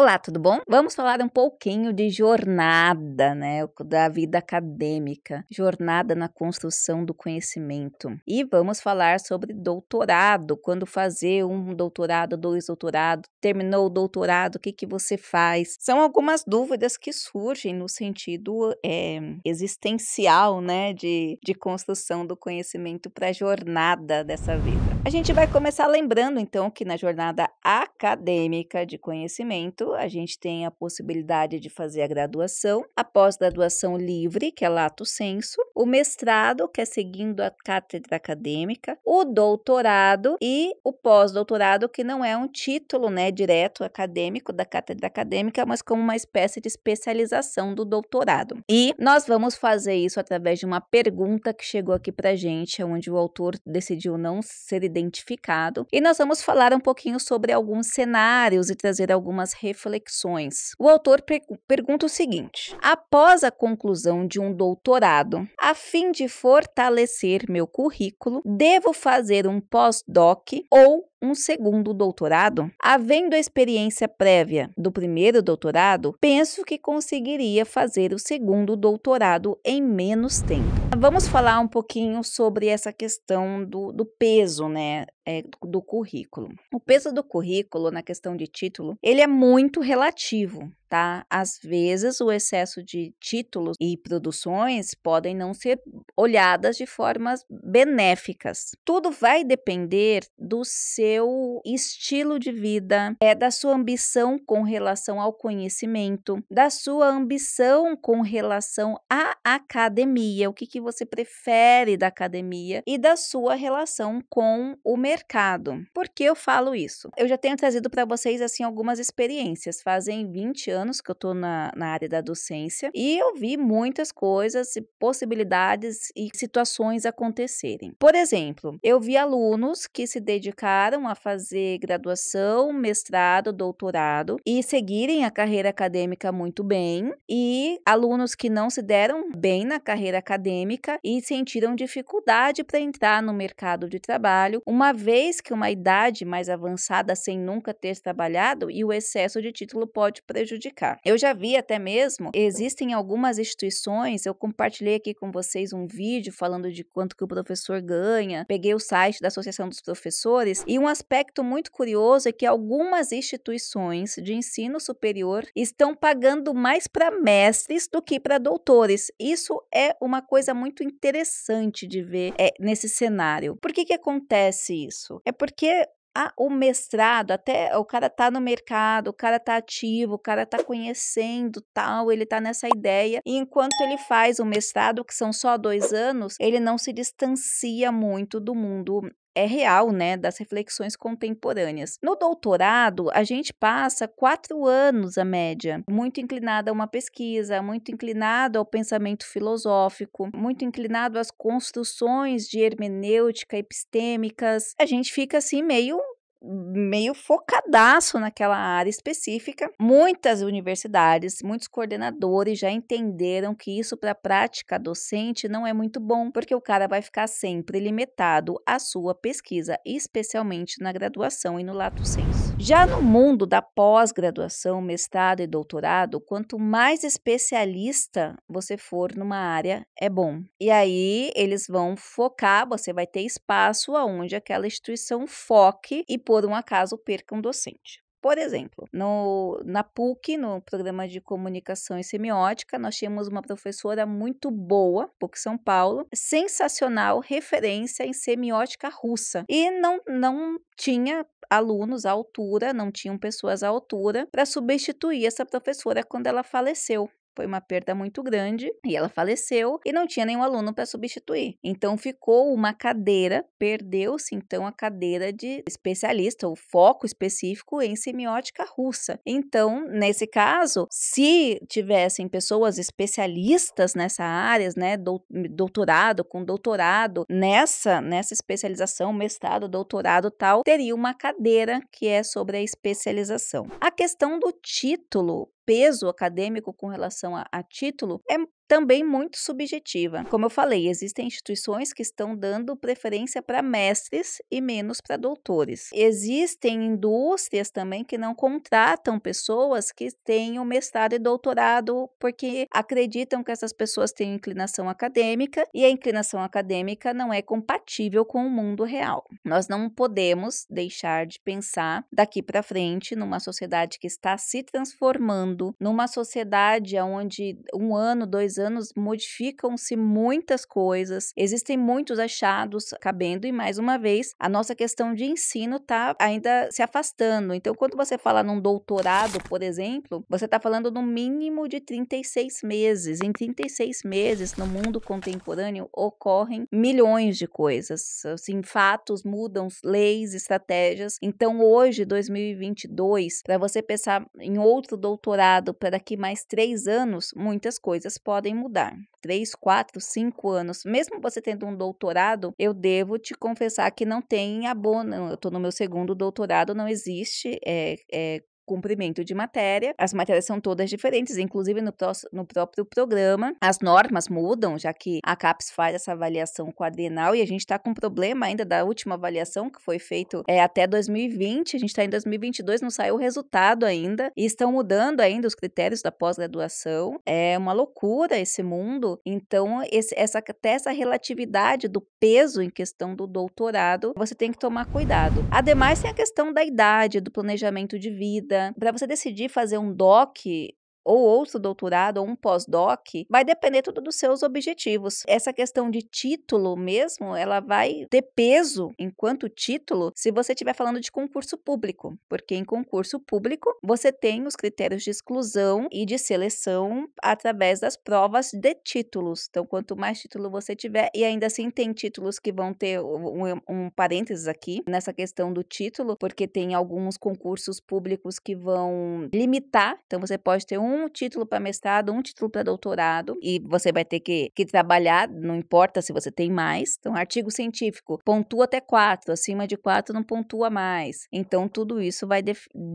Olá, tudo bom? Vamos falar um pouquinho de jornada, né, da vida acadêmica, jornada na construção do conhecimento. E vamos falar sobre doutorado, quando fazer um doutorado, dois doutorados, terminou o doutorado, o que que você faz? São algumas dúvidas que surgem no sentido é, existencial, né, de, de construção do conhecimento para a jornada dessa vida. A gente vai começar lembrando, então, que na jornada acadêmica de conhecimento, a gente tem a possibilidade de fazer a graduação, a pós-graduação livre, que é lato senso, o mestrado, que é seguindo a cátedra acadêmica, o doutorado e o pós-doutorado, que não é um título né, direto acadêmico da cátedra acadêmica, mas como uma espécie de especialização do doutorado. E nós vamos fazer isso através de uma pergunta que chegou aqui a gente, onde o autor decidiu não ser identificado identificado. E nós vamos falar um pouquinho sobre alguns cenários e trazer algumas reflexões. O autor per pergunta o seguinte: após a conclusão de um doutorado, a fim de fortalecer meu currículo, devo fazer um pós-doc ou um segundo doutorado? Havendo a experiência prévia do primeiro doutorado, penso que conseguiria fazer o segundo doutorado em menos tempo. Vamos falar um pouquinho sobre essa questão do, do peso, né? é, do currículo. O peso do currículo na questão de título, ele é muito relativo, tá? Às vezes o excesso de títulos e produções podem não ser olhadas de formas benéficas. Tudo vai depender do seu estilo de vida, é da sua ambição com relação ao conhecimento, da sua ambição com relação à academia, o que, que você prefere da academia e da sua relação com o mercado mercado. Por que eu falo isso? Eu já tenho trazido para vocês assim algumas experiências. Fazem 20 anos que eu estou na, na área da docência e eu vi muitas coisas, possibilidades e situações acontecerem. Por exemplo, eu vi alunos que se dedicaram a fazer graduação, mestrado, doutorado e seguirem a carreira acadêmica muito bem, e alunos que não se deram bem na carreira acadêmica e sentiram dificuldade para entrar no mercado de trabalho, uma vez vez que uma idade mais avançada sem nunca ter trabalhado e o excesso de título pode prejudicar. Eu já vi até mesmo, existem algumas instituições, eu compartilhei aqui com vocês um vídeo falando de quanto que o professor ganha, peguei o site da Associação dos Professores e um aspecto muito curioso é que algumas instituições de ensino superior estão pagando mais para mestres do que para doutores. Isso é uma coisa muito interessante de ver é, nesse cenário. Por que que acontece isso? isso. É porque ah, o mestrado, até o cara tá no mercado, o cara tá ativo, o cara tá conhecendo tal, ele tá nessa ideia. E enquanto ele faz o mestrado, que são só dois anos, ele não se distancia muito do mundo é real, né, das reflexões contemporâneas. No doutorado, a gente passa quatro anos, a média, muito inclinada a uma pesquisa, muito inclinado ao pensamento filosófico, muito inclinado às construções de hermenêutica epistêmicas. A gente fica assim meio meio focadaço naquela área específica. Muitas universidades, muitos coordenadores já entenderam que isso para a prática docente não é muito bom, porque o cara vai ficar sempre limitado à sua pesquisa, especialmente na graduação e no lato senso. Já no mundo da pós-graduação, mestrado e doutorado, quanto mais especialista você for numa área, é bom. E aí eles vão focar, você vai ter espaço aonde aquela instituição foque e por um acaso perca um docente. Por exemplo, no, na PUC, no programa de comunicação e semiótica, nós tínhamos uma professora muito boa, PUC São Paulo, sensacional, referência em semiótica russa. E não, não tinha alunos à altura, não tinham pessoas à altura para substituir essa professora quando ela faleceu foi uma perda muito grande e ela faleceu e não tinha nenhum aluno para substituir. Então ficou uma cadeira, perdeu-se então a cadeira de especialista, o foco específico em semiótica russa. Então, nesse caso, se tivessem pessoas especialistas nessa área, né, doutorado com doutorado nessa nessa especialização, mestrado, doutorado, tal, teria uma cadeira que é sobre a especialização. A questão do título peso acadêmico com relação a, a título é também muito subjetiva. Como eu falei, existem instituições que estão dando preferência para mestres e menos para doutores. Existem indústrias também que não contratam pessoas que tenham mestrado e doutorado porque acreditam que essas pessoas têm inclinação acadêmica e a inclinação acadêmica não é compatível com o mundo real. Nós não podemos deixar de pensar daqui para frente numa sociedade que está se transformando, numa sociedade onde um ano, dois anos modificam-se muitas coisas, existem muitos achados cabendo, e mais uma vez, a nossa questão de ensino está ainda se afastando. Então, quando você fala num doutorado, por exemplo, você está falando no mínimo de 36 meses. Em 36 meses, no mundo contemporâneo, ocorrem milhões de coisas. Assim, fatos mudam, leis, estratégias. Então, hoje, 2022, para você pensar em outro doutorado para daqui mais três anos, muitas coisas podem podem mudar. Três, quatro, cinco anos. Mesmo você tendo um doutorado, eu devo te confessar que não tem abono. Eu estou no meu segundo doutorado, não existe é, é, cumprimento de matéria. As matérias são todas diferentes, inclusive no, no próprio programa. As normas mudam, já que a CAPES faz essa avaliação quadrenal e a gente está com problema ainda da última avaliação que foi feita é, até 2020. A gente está em 2022, não saiu o resultado ainda e estão mudando ainda os critérios da pós-graduação. É uma loucura esse mundo. Então, esse, essa, até essa relatividade do peso em questão do doutorado, você tem que tomar cuidado. Ademais, tem a questão da idade, do planejamento de vida, para você decidir fazer um DOC, ou outro doutorado ou um pós-doc, vai depender tudo dos seus objetivos. Essa questão de título mesmo, ela vai ter peso enquanto título se você estiver falando de concurso público, porque em concurso público você tem os critérios de exclusão e de seleção através das provas de títulos. Então, quanto mais título você tiver, e ainda assim tem títulos que vão ter um, um parênteses aqui nessa questão do título, porque tem alguns concursos públicos que vão limitar. Então, você pode ter um um título para mestrado, um título para doutorado, e você vai ter que, que trabalhar, não importa se você tem mais. Então, artigo científico pontua até quatro, acima de quatro não pontua mais. Então, tudo isso vai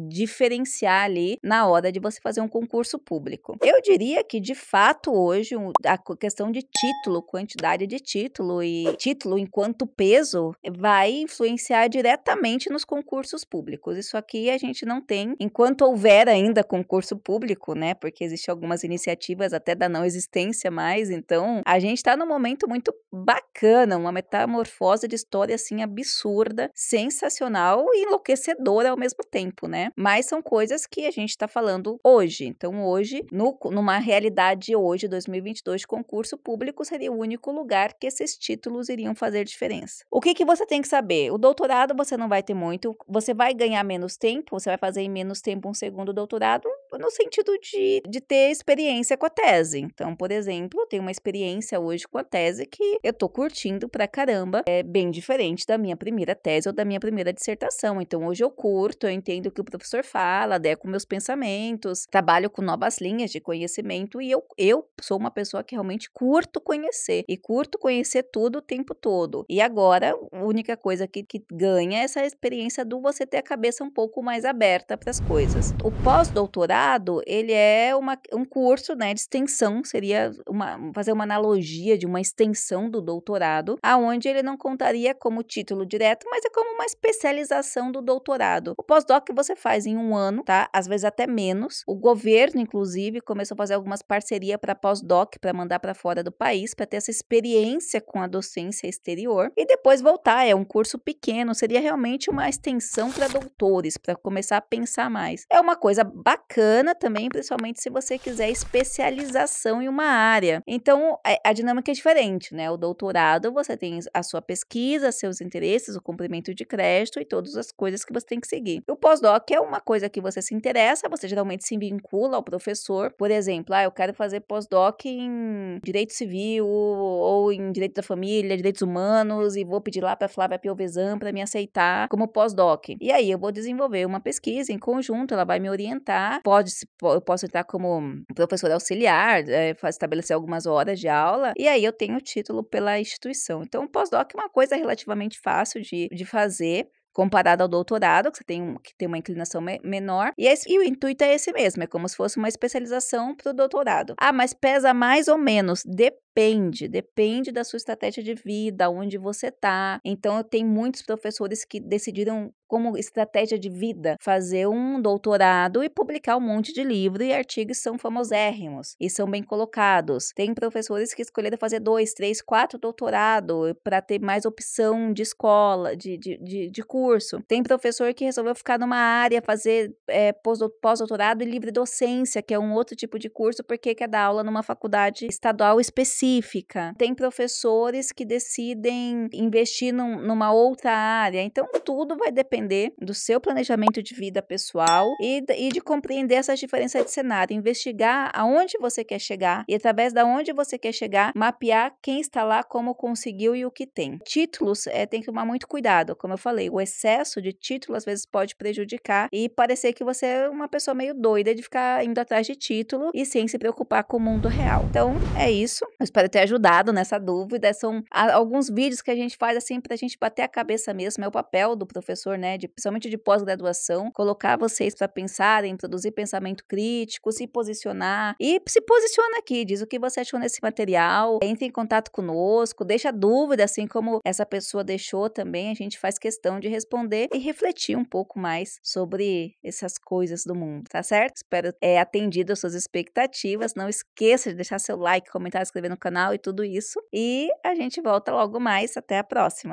diferenciar ali na hora de você fazer um concurso público. Eu diria que, de fato, hoje, a questão de título, quantidade de título e título enquanto peso vai influenciar diretamente nos concursos públicos. Isso aqui a gente não tem, enquanto houver ainda concurso público, né? Né, porque existem algumas iniciativas até da não existência mais. Então, a gente está num momento muito bacana, uma metamorfose de história assim absurda, sensacional e enlouquecedora ao mesmo tempo, né? Mas são coisas que a gente está falando hoje. Então, hoje, no, numa realidade hoje, 2022 de concurso público, seria o único lugar que esses títulos iriam fazer diferença. O que, que você tem que saber? O doutorado você não vai ter muito, você vai ganhar menos tempo, você vai fazer em menos tempo um segundo doutorado, no sentido de de, de ter experiência com a tese. Então, por exemplo, eu tenho uma experiência hoje com a tese que eu tô curtindo pra caramba. É bem diferente da minha primeira tese ou da minha primeira dissertação. Então, hoje eu curto, eu entendo o que o professor fala, adequo meus pensamentos, trabalho com novas linhas de conhecimento e eu, eu sou uma pessoa que realmente curto conhecer e curto conhecer tudo o tempo todo. E agora, a única coisa que, que ganha é essa experiência do você ter a cabeça um pouco mais aberta para as coisas. O pós-doutorado, ele é é uma, um curso né, de extensão, seria uma, fazer uma analogia de uma extensão do doutorado, aonde ele não contaria como título direto, mas é como uma especialização do doutorado. O pós-doc você faz em um ano, tá? Às vezes até menos. O governo, inclusive, começou a fazer algumas parcerias para pós-doc, para mandar para fora do país, para ter essa experiência com a docência exterior e depois voltar. É um curso pequeno, seria realmente uma extensão para doutores, para começar a pensar mais. É uma coisa bacana também, principalmente se você quiser especialização em uma área. Então, é, a dinâmica é diferente, né? O doutorado, você tem a sua pesquisa, seus interesses, o cumprimento de crédito e todas as coisas que você tem que seguir. O pós-doc é uma coisa que você se interessa, você geralmente se vincula ao professor. Por exemplo, ah, eu quero fazer pós-doc em direito civil ou em direito da família, direitos humanos e vou pedir lá para Flávia Piovesan para me aceitar como pós-doc. E aí eu vou desenvolver uma pesquisa em conjunto, ela vai me orientar, pode eu posso auxiliar tá como professor auxiliar, é, estabelecer algumas horas de aula, e aí eu tenho o título pela instituição. Então, o pós-doc é uma coisa relativamente fácil de, de fazer comparado ao doutorado, que você tem, um, que tem uma inclinação me menor. E, esse, e, o intuito é esse mesmo, é como se fosse uma especialização para o doutorado. Ah, mas pesa mais ou menos? Depende Depende, depende da sua estratégia de vida, onde você tá. Então, eu tenho muitos professores que decidiram como estratégia de vida, fazer um doutorado e publicar um monte de livro e artigos são famosérrimos e são bem colocados. Tem professores que escolheram fazer dois, três, quatro doutorado para ter mais opção de escola, de, de, de, de, curso. Tem professor que resolveu ficar numa área, fazer é, pós-doutorado e livre docência, que é um outro tipo de curso, porque quer dar aula numa faculdade estadual específica específica, tem professores que decidem investir num, numa outra área. Então, tudo vai depender do seu planejamento de vida pessoal e, e de compreender essas diferenças de cenário, investigar aonde você quer chegar e, através da onde você quer chegar, mapear quem está lá, como conseguiu e o que tem. Títulos é, tem que tomar muito cuidado, como eu falei, o excesso de títulos às vezes pode prejudicar e parecer que você é uma pessoa meio doida de ficar indo atrás de título e sem se preocupar com o mundo real. Então, é isso. Eu Espero ter ajudado nessa dúvida. São alguns vídeos que a gente faz assim pra gente bater a cabeça mesmo. É o papel do professor, né? De, principalmente de pós-graduação, colocar vocês para pensarem, produzir pensamento crítico, se posicionar. E se posiciona aqui, diz o que você achou nesse material, entre em contato conosco, deixa dúvida, assim como essa pessoa deixou também. A gente faz questão de responder e refletir um pouco mais sobre essas coisas do mundo, tá certo? Espero é atendido as suas expectativas. Não esqueça de deixar seu like, comentar, inscrever no canal e tudo isso. E a gente volta logo mais. Até a próxima.